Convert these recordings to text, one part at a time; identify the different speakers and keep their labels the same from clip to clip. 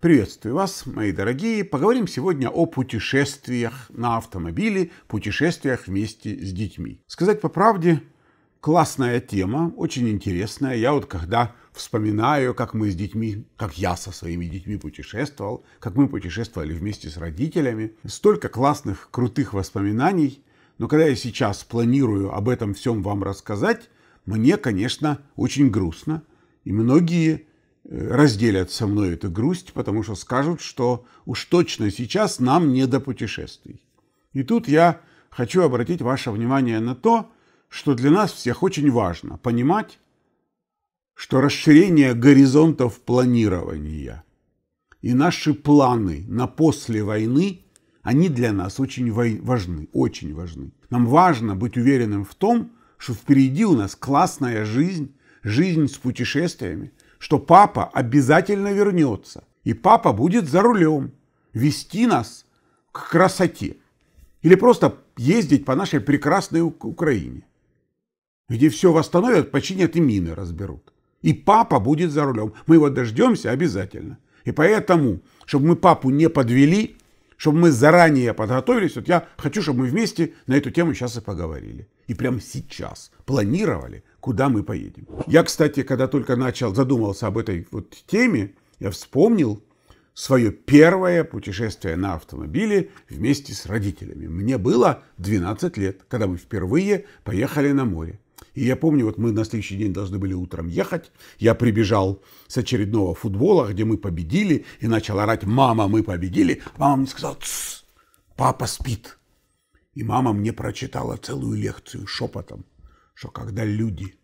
Speaker 1: Приветствую вас, мои дорогие. Поговорим сегодня о путешествиях на автомобиле, путешествиях вместе с детьми. Сказать по правде, классная тема, очень интересная. Я вот когда вспоминаю, как мы с детьми, как я со своими детьми путешествовал, как мы путешествовали вместе с родителями, столько классных, крутых воспоминаний. Но когда я сейчас планирую об этом всем вам рассказать, мне, конечно, очень грустно. И многие разделят со мной эту грусть, потому что скажут, что уж точно сейчас нам не до путешествий. И тут я хочу обратить ваше внимание на то, что для нас всех очень важно понимать, что расширение горизонтов планирования и наши планы на после войны, они для нас очень важны, очень важны. Нам важно быть уверенным в том, что впереди у нас классная жизнь, жизнь с путешествиями, что папа обязательно вернется, и папа будет за рулем вести нас к красоте. Или просто ездить по нашей прекрасной Украине, где все восстановят, починят и мины разберут. И папа будет за рулем. Мы его дождемся обязательно. И поэтому, чтобы мы папу не подвели, чтобы мы заранее подготовились, вот я хочу, чтобы мы вместе на эту тему сейчас и поговорили. И прямо сейчас планировали, куда мы поедем. Я, кстати, когда только начал задумывался об этой вот теме, я вспомнил свое первое путешествие на автомобиле вместе с родителями. Мне было 12 лет, когда мы впервые поехали на море. И я помню, вот мы на следующий день должны были утром ехать. Я прибежал с очередного футбола, где мы победили, и начал орать «Мама, мы победили!» Мама мне сказала «Тссс, папа спит!» И мама мне прочитала целую лекцию шепотом, что когда люди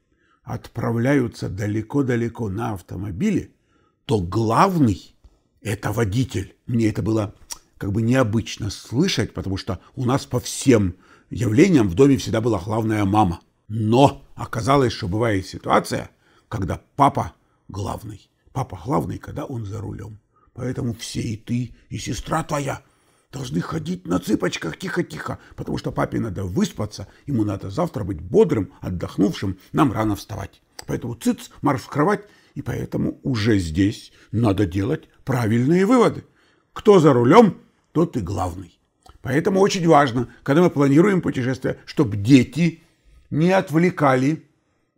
Speaker 1: отправляются далеко-далеко на автомобиле, то главный – это водитель. Мне это было как бы необычно слышать, потому что у нас по всем явлениям в доме всегда была главная мама. Но оказалось, что бывает ситуация, когда папа главный. Папа главный, когда он за рулем. Поэтому все и ты, и сестра твоя – должны ходить на цыпочках тихо-тихо, потому что папе надо выспаться, ему надо завтра быть бодрым, отдохнувшим, нам рано вставать. Поэтому цыц, марш в кровать, и поэтому уже здесь надо делать правильные выводы. Кто за рулем, тот и главный. Поэтому очень важно, когда мы планируем путешествие, чтобы дети не отвлекали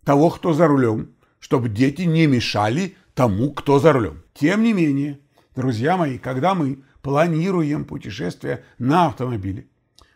Speaker 1: того, кто за рулем, чтобы дети не мешали тому, кто за рулем. Тем не менее, друзья мои, когда мы планируем путешествие на автомобиле.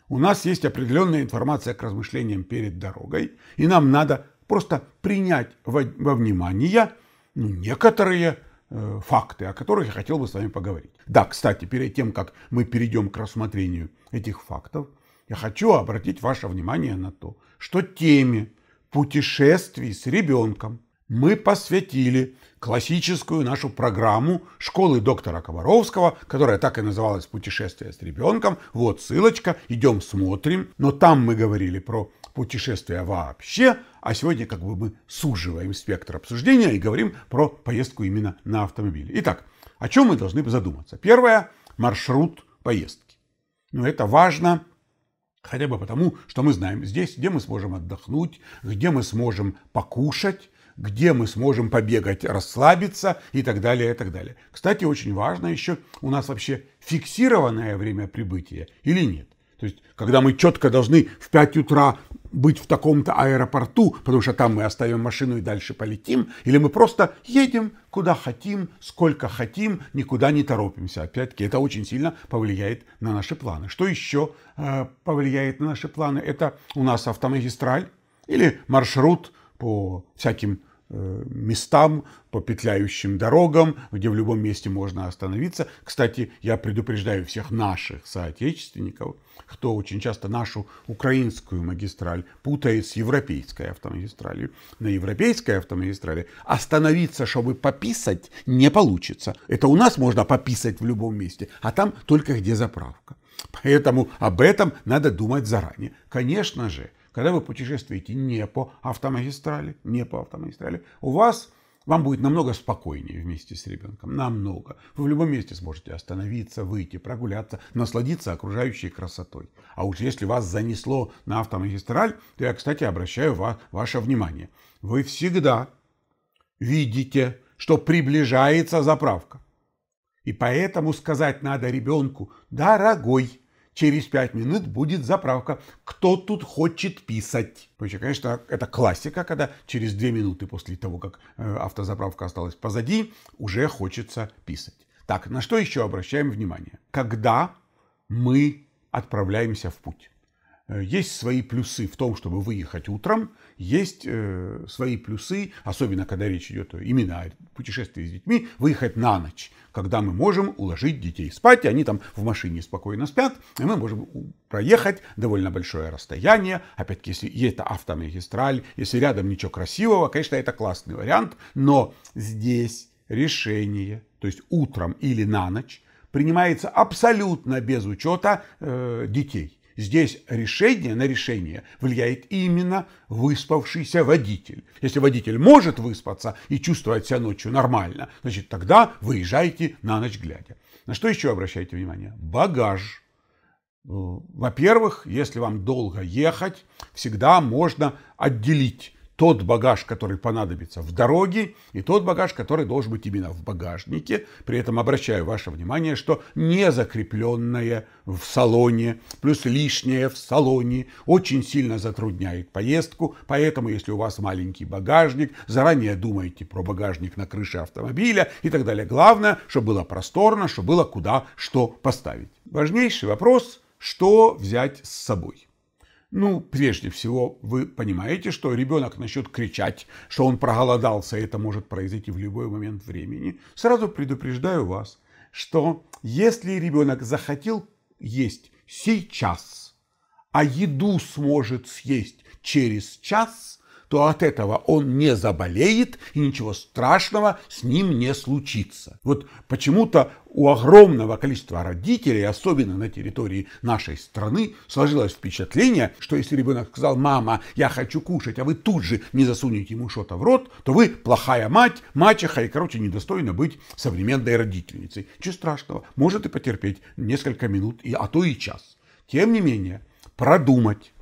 Speaker 1: У нас есть определенная информация к размышлениям перед дорогой, и нам надо просто принять во, во внимание ну, некоторые э, факты, о которых я хотел бы с вами поговорить. Да, кстати, перед тем, как мы перейдем к рассмотрению этих фактов, я хочу обратить ваше внимание на то, что теме путешествий с ребенком – мы посвятили классическую нашу программу школы доктора Комаровского, которая так и называлась «Путешествие с ребенком». Вот ссылочка, идем смотрим. Но там мы говорили про путешествия вообще, а сегодня как бы мы суживаем спектр обсуждения и говорим про поездку именно на автомобиле. Итак, о чем мы должны задуматься? Первое – маршрут поездки. Но это важно – Хотя бы потому, что мы знаем здесь, где мы сможем отдохнуть, где мы сможем покушать, где мы сможем побегать, расслабиться и так далее, и так далее. Кстати, очень важно еще, у нас вообще фиксированное время прибытия или нет. То есть, когда мы четко должны в 5 утра быть в таком-то аэропорту, потому что там мы оставим машину и дальше полетим, или мы просто едем куда хотим, сколько хотим, никуда не торопимся. Опять-таки, это очень сильно повлияет на наши планы. Что еще э, повлияет на наши планы? Это у нас автомагистраль или маршрут по всяким Э, местам, по петляющим дорогам, где в любом месте можно остановиться. Кстати, я предупреждаю всех наших соотечественников, кто очень часто нашу украинскую магистраль путает с европейской автомагистралью. На европейской автомагистрали остановиться, чтобы пописать, не получится. Это у нас можно пописать в любом месте, а там только где заправка. Поэтому об этом надо думать заранее. Конечно же, когда вы путешествуете не по автомагистрали, не по автомагистрали, у вас вам будет намного спокойнее вместе с ребенком, намного. Вы в любом месте сможете остановиться, выйти, прогуляться, насладиться окружающей красотой. А уж если вас занесло на автомагистраль, то я, кстати, обращаю ва- ваше внимание. Вы всегда видите, что приближается заправка. И поэтому сказать надо ребенку «дорогой», Через пять минут будет заправка. Кто тут хочет писать? Причем, конечно, это классика, когда через две минуты после того, как э, автозаправка осталась позади, уже хочется писать. Так, на что еще обращаем внимание? Когда мы отправляемся в путь. Э, есть свои плюсы в том, чтобы выехать утром, есть э, свои плюсы, особенно когда речь идет именно о путешествии с детьми, выехать на ночь, когда мы можем уложить детей спать, и они там в машине спокойно спят, и мы можем проехать довольно большое расстояние. Опять-таки, если это автомагистраль, если рядом ничего красивого, конечно, это классный вариант, но здесь решение, то есть утром или на ночь, принимается абсолютно без учета э, детей. Здесь решение на решение влияет именно выспавшийся водитель. Если водитель может выспаться и чувствовать себя ночью нормально, значит тогда выезжайте на ночь глядя. На что еще обращайте внимание? Багаж. Во-первых, если вам долго ехать, всегда можно отделить тот багаж, который понадобится в дороге, и тот багаж, который должен быть именно в багажнике. При этом обращаю ваше внимание, что не закрепленное в салоне, плюс лишнее в салоне очень сильно затрудняет поездку. Поэтому, если у вас маленький багажник, заранее думайте про багажник на крыше автомобиля и так далее. Главное, чтобы было просторно, чтобы было куда что поставить. Важнейший вопрос, что взять с собой. Ну, прежде всего, вы понимаете, что ребенок начнет кричать, что он проголодался, и это может произойти в любой момент времени. Сразу предупреждаю вас, что если ребенок захотел есть сейчас, а еду сможет съесть через час, то от этого он не заболеет и ничего страшного с ним не случится. Вот почему-то у огромного количества родителей, особенно на территории нашей страны, сложилось впечатление, что если ребенок сказал «мама, я хочу кушать», а вы тут же не засунете ему что-то в рот, то вы плохая мать, мачеха и, короче, недостойно быть современной родительницей. Ничего страшного, может и потерпеть несколько минут, а то и час. Тем не менее, продумать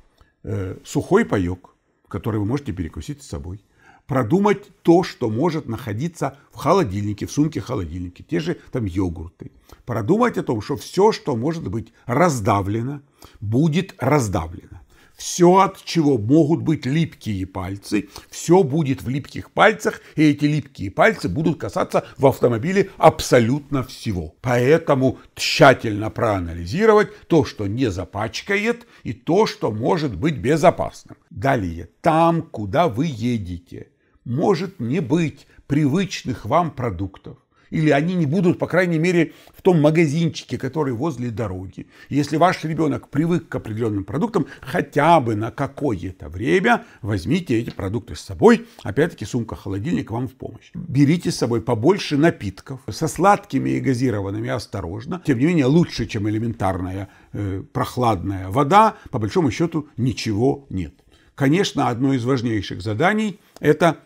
Speaker 1: э, сухой паек, который вы можете перекусить с собой. Продумать то, что может находиться в холодильнике, в сумке холодильнике, те же там йогурты. Продумать о том, что все, что может быть раздавлено, будет раздавлено. Все, от чего могут быть липкие пальцы, все будет в липких пальцах, и эти липкие пальцы будут касаться в автомобиле абсолютно всего. Поэтому тщательно проанализировать то, что не запачкает, и то, что может быть безопасным. Далее, там, куда вы едете, может не быть привычных вам продуктов или они не будут, по крайней мере, в том магазинчике, который возле дороги. Если ваш ребенок привык к определенным продуктам, хотя бы на какое-то время возьмите эти продукты с собой. Опять-таки сумка-холодильник вам в помощь. Берите с собой побольше напитков. Со сладкими и газированными осторожно. Тем не менее, лучше, чем элементарная э, прохладная вода. По большому счету ничего нет. Конечно, одно из важнейших заданий – это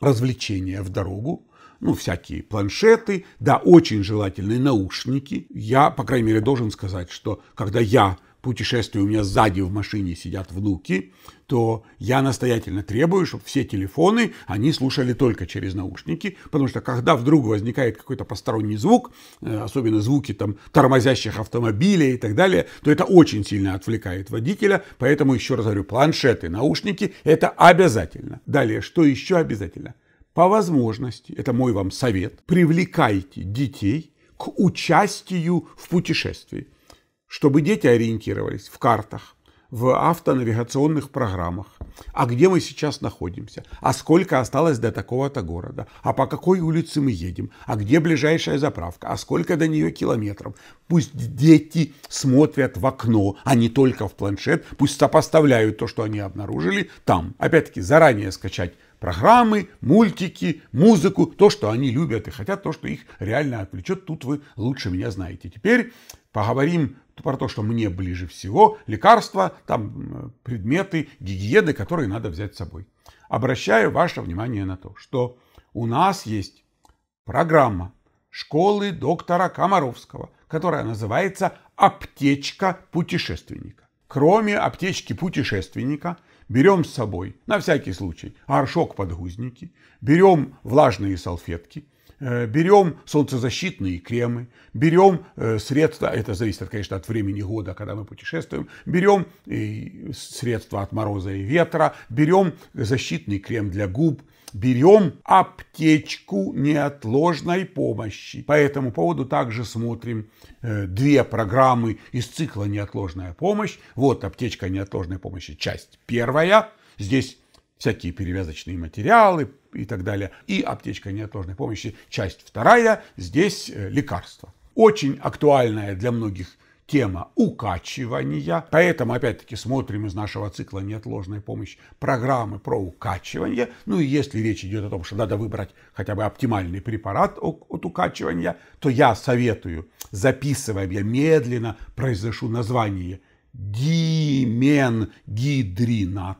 Speaker 1: развлечения в дорогу, ну, всякие планшеты, да, очень желательные наушники. Я, по крайней мере, должен сказать, что когда я Путешествие у меня сзади в машине сидят внуки, то я настоятельно требую, чтобы все телефоны они слушали только через наушники, потому что когда вдруг возникает какой-то посторонний звук, э, особенно звуки там тормозящих автомобилей и так далее, то это очень сильно отвлекает водителя, поэтому еще раз говорю, планшеты, наушники – это обязательно. Далее, что еще обязательно? По возможности, это мой вам совет, привлекайте детей к участию в путешествии чтобы дети ориентировались в картах, в автонавигационных программах. А где мы сейчас находимся? А сколько осталось до такого-то города? А по какой улице мы едем? А где ближайшая заправка? А сколько до нее километров? Пусть дети смотрят в окно, а не только в планшет. Пусть сопоставляют то, что они обнаружили там. Опять-таки, заранее скачать программы, мультики, музыку, то, что они любят и хотят, то, что их реально отвлечет. Тут вы лучше меня знаете. Теперь поговорим про то, что мне ближе всего, лекарства, там э, предметы, гигиены, которые надо взять с собой. Обращаю ваше внимание на то, что у нас есть программа школы доктора Комаровского, которая называется «Аптечка путешественника». Кроме аптечки путешественника – берем с собой, на всякий случай, аршок подгузники, берем влажные салфетки, э, берем солнцезащитные кремы, берем э, средства, это зависит, конечно, от времени года, когда мы путешествуем, берем э, средства от мороза и ветра, берем защитный крем для губ, берем аптечку неотложной помощи. По этому поводу также смотрим э, две программы из цикла «Неотложная помощь». Вот аптечка неотложной помощи, часть первая. Здесь всякие перевязочные материалы и так далее. И аптечка неотложной помощи, часть вторая. Здесь э, лекарства. Очень актуальная для многих тема укачивания. Поэтому, опять-таки, смотрим из нашего цикла «Неотложная помощь» программы про укачивание. Ну и если речь идет о том, что надо выбрать хотя бы оптимальный препарат от укачивания, то я советую, записываем, я медленно произношу название дименгидринат.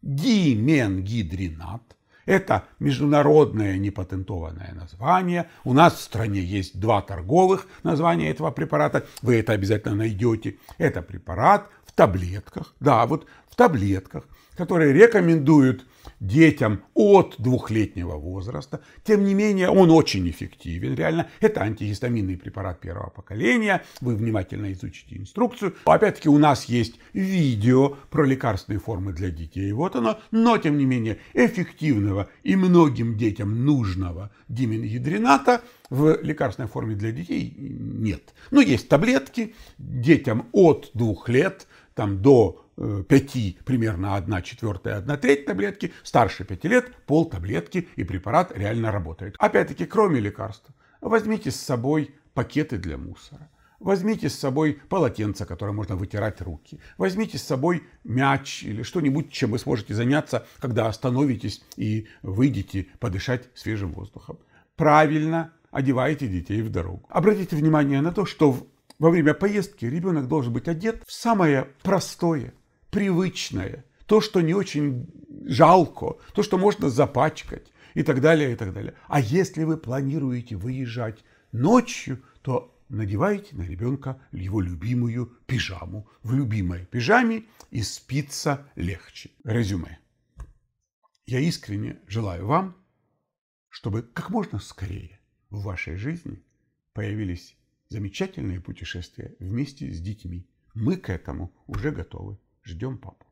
Speaker 1: Дименгидринат – это международное непатентованное название. У нас в стране есть два торговых названия этого препарата. Вы это обязательно найдете. Это препарат в таблетках. Да, вот в таблетках, которые рекомендуют детям от двухлетнего возраста. Тем не менее, он очень эффективен, реально. Это антигистаминный препарат первого поколения. Вы внимательно изучите инструкцию. Опять-таки, у нас есть видео про лекарственные формы для детей. Вот оно. Но, тем не менее, эффективного и многим детям нужного диминъядрината в лекарственной форме для детей нет. Но есть таблетки детям от двух лет там, до 5, э, примерно 1 четвертая, 1 треть таблетки, старше 5 лет пол таблетки, и препарат реально работает. Опять-таки, кроме лекарств, возьмите с собой пакеты для мусора. Возьмите с собой полотенце, которое можно вытирать руки. Возьмите с собой мяч или что-нибудь, чем вы сможете заняться, когда остановитесь и выйдете подышать свежим воздухом. Правильно одевайте детей в дорогу. Обратите внимание на то, что во время поездки ребенок должен быть одет в самое простое, привычное, то, что не очень жалко, то, что можно запачкать и так далее, и так далее. А если вы планируете выезжать ночью, то надевайте на ребенка его любимую пижаму. В любимой пижаме и спится легче. Резюме. Я искренне желаю вам, чтобы как можно скорее в вашей жизни появились замечательные путешествия вместе с детьми. Мы к этому уже готовы. Ждем папу.